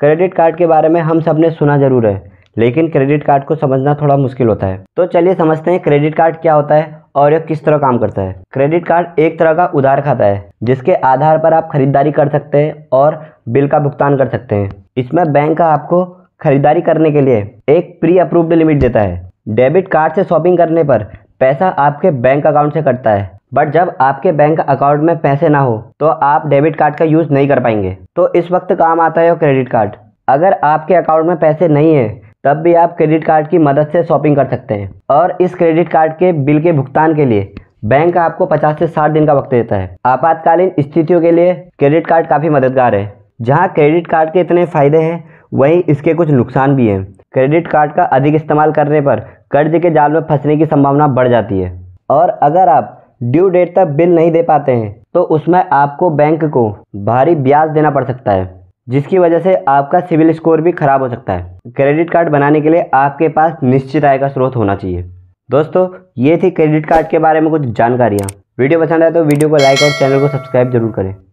credit card के बारे में हम सब ने सुना ज़रूर है लेकिन क्रेडिट कार्ड को समझना थोड़ा मुश्किल होता है तो चलिए समझते हैं क्रेडिट कार्ड क्या होता है और यह किस तरह काम करता है क्रेडिट कार्ड एक तरह का उधार खाता है जिसके आधार पर आप खरीदारी कर सकते हैं और बिल का भुगतान कर सकते हैं इसमें बैंक का आपको खरीदारी करने के लिए एक प्री अप्रूव्ड लिमिट देता है डेबिट कार्ड से शॉपिंग करने पर पैसा आपके बैंक अकाउंट से कटता है बट जब आपके बैंक अकाउंट में पैसे ना हो तो आप डेबिट कार्ड का यूज़ नहीं कर पाएंगे तो इस वक्त काम आता है क्रेडिट कार्ड अगर आपके अकाउंट में पैसे नहीं है तब भी आप क्रेडिट कार्ड की मदद से शॉपिंग कर सकते हैं और इस क्रेडिट कार्ड के बिल के भुगतान के लिए बैंक आपको 50 से 60 दिन का वक्त देता है आपातकालीन स्थितियों के लिए क्रेडिट कार्ड काफ़ी मददगार है जहाँ क्रेडिट कार्ड के इतने फ़ायदे हैं वहीं इसके कुछ नुकसान भी हैं क्रेडिट कार्ड का अधिक इस्तेमाल करने पर कर्ज के जाल में फंसने की संभावना बढ़ जाती है और अगर आप ड्यू डेट तक बिल नहीं दे पाते हैं तो उसमें आपको बैंक को भारी ब्याज देना पड़ सकता है जिसकी वजह से आपका सिविल स्कोर भी खराब हो सकता है क्रेडिट कार्ड बनाने के लिए आपके पास निश्चित आय का स्रोत होना चाहिए दोस्तों ये थी क्रेडिट कार्ड के बारे में कुछ जानकारियाँ वीडियो पसंद आए तो वीडियो को लाइक और चैनल को सब्सक्राइब जरूर करें